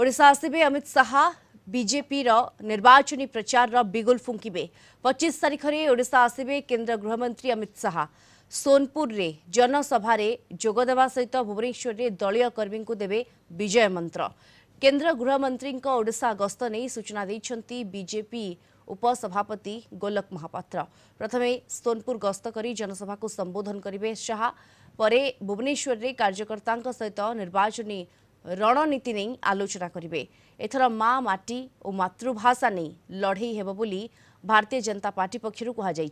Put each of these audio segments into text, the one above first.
Voda आसबे Amit Shah BJP निर्वाचन प्रचार बिगुल फुंकबे पचिश तारीख से ओडा आसबे केन्द्र गृहमंत्री अमित शाह सोनपुर रे जनसभा जोगदेवा सहित भुवनेश्वर से दलय कर्मी को देवे विजय मंत्र केन्द्र गृहमंत्री ओडा गस्त नहीं सूचना देखते बीजेपी उपसभापति गोलक महापात्र प्रथम सोनपुर गस्त कर जनसभा को संबोधन करेंगे शाह पर भुवनेश्वर से कार्यकर्ता सहित निर्वाचन রণনীতি নেই আলোচনা করবে এথর মা মাটি ও মাতৃভাষা নেই লড়াই হব বলে ভারতীয় জনতা পার্টি পক্ষ কুহযাই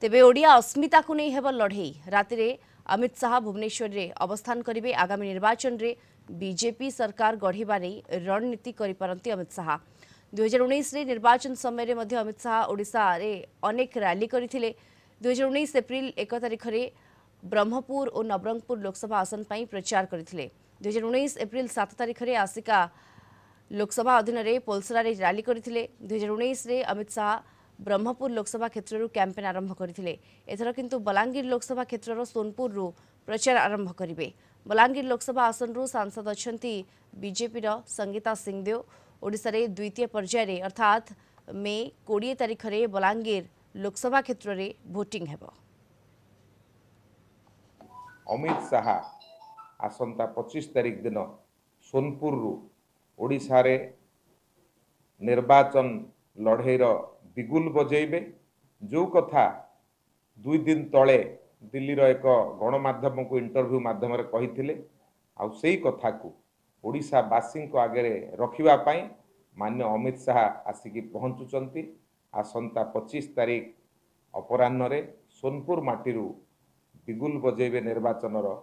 তেবে ওড়িয়া অস্মিতা নেই হব লড়াই রাতে অমিত শাহ ভুবনেশ্বরের অবস্থান করবে আগামী নির্বাচনের বিজেপি সরকার গড়া নেই রণনীতি করে পারতে অমিত শাহ দুইহাজার উনিশে নির্বাচন সময় অমিত শাহ ওড়শার অনেক র্যালি করে দুইহাজার উনিশ এপ্রিল এক তারিখে ব্রহ্মপুর ও নবরঙ্গপুর লোকসভা আসন পাই প্রচার করে हजार उन्नीस एप्रिल सात तारीख में आसिका लोकसभा अधीन पोलसरारे रैली करते दुई हजार उन्नीस अमित शाह ब्रह्मपुर लोकसभा क्षेत्र कैंपेन आरंभ करते एथर कितु बलांगीर लोकसभा क्षेत्र सोनपुर प्रचार आरंभ करेंगे बलांगीर लोकसभा आसन सांसद अच्छा बीजेपी संगीता सिंहदेव ओडे द्वितीय पर्यायर अर्थात मे कोड़े तारीख में बलांगीर लोकसभा क्षेत्र में भोटिंग अमित शाह ଆସନ୍ତା ପଚିଶ ତାରିଖ ଦିନ ସୋନପୁରରୁ ଓଡ଼ିଶାରେ ନିର୍ବାଚନ ଲଢ଼େଇର ବିଗୁଲ ବଜେଇବେ ଯେଉଁ କଥା ଦୁଇ ଦିନ ତଳେ ଦିଲ୍ଲୀର ଏକ ଗଣମାଧ୍ୟମକୁ ଇଣ୍ଟରଭ୍ୟୁ ମାଧ୍ୟମରେ କହିଥିଲେ ଆଉ ସେଇ କଥାକୁ ଓଡ଼ିଶାବାସୀଙ୍କ ଆଗରେ ରଖିବା ପାଇଁ ମାନ୍ୟ ଅମିତ ଶାହା ଆସିକି ପହଞ୍ଚୁଛନ୍ତି ଆସନ୍ତା ପଚିଶ ତାରିଖ ଅପରାହ୍ନରେ ସୋନପୁର ମାଟିରୁ ବିଗୁଲ ବଜେଇବେ ନିର୍ବାଚନର